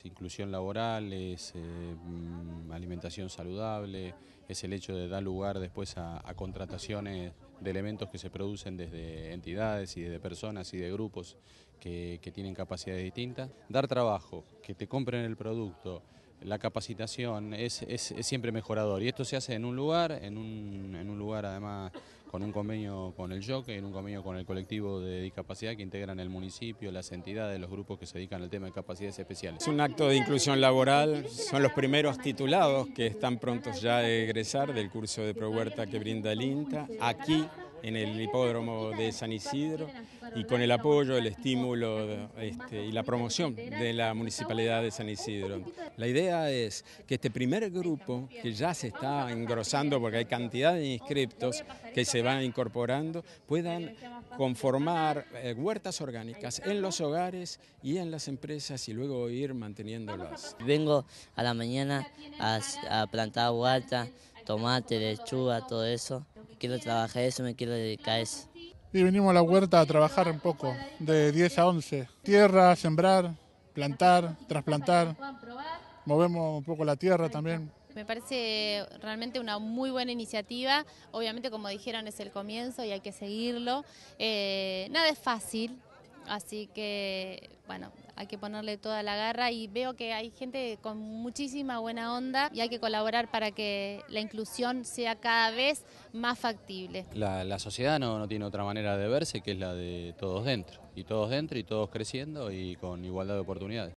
Este, inclusión laboral, es eh, mm, alimentación saludable, es el hecho de dar lugar después a, contrataciones de elementos que se producen desde entidades y de personas y de grupos que, que tienen capacidades distintas. Dar trabajo, que te compren el producto, la capacitación es, siempre mejorador. Y esto se hace en un lugar, en un, en un lugar además con un convenio con el JOC, en un convenio con el colectivo de discapacidad que integran el municipio, las entidades, los grupos que se dedican al tema de capacidades especiales. Es un acto de inclusión laboral, son los primeros titulados que están prontos ya a egresar del curso de Pro que brinda el INTA. Aquí en el hipódromo de San Isidro y con el apoyo, el estímulo este, y la promoción de la Municipalidad de San Isidro. La idea es que este primer grupo, que ya se está engrosando porque hay cantidad de inscriptos que se van incorporando, puedan conformar eh, huertas orgánicas en los hogares y en las empresas y luego ir manteniéndolas. Vengo a la mañana a, a plantar huertas tomate, lechuga, todo eso. Quiero trabajar eso, me quiero dedicar a eso. Y venimos a la huerta a trabajar un poco, de 10 a 11. Tierra, sembrar, plantar, trasplantar. Movemos un poco la tierra también. Me parece realmente una muy buena iniciativa. Obviamente, como dijeron, es el comienzo y hay que seguirlo. Eh, nada es fácil, así que, bueno, hay que ponerle toda la garra y veo que hay gente con muchísima buena onda y hay que colaborar para que la inclusión sea cada vez más factible. La, la sociedad no, no tiene otra manera de verse que es la de todos dentro, y todos dentro y todos creciendo y con igualdad de oportunidades.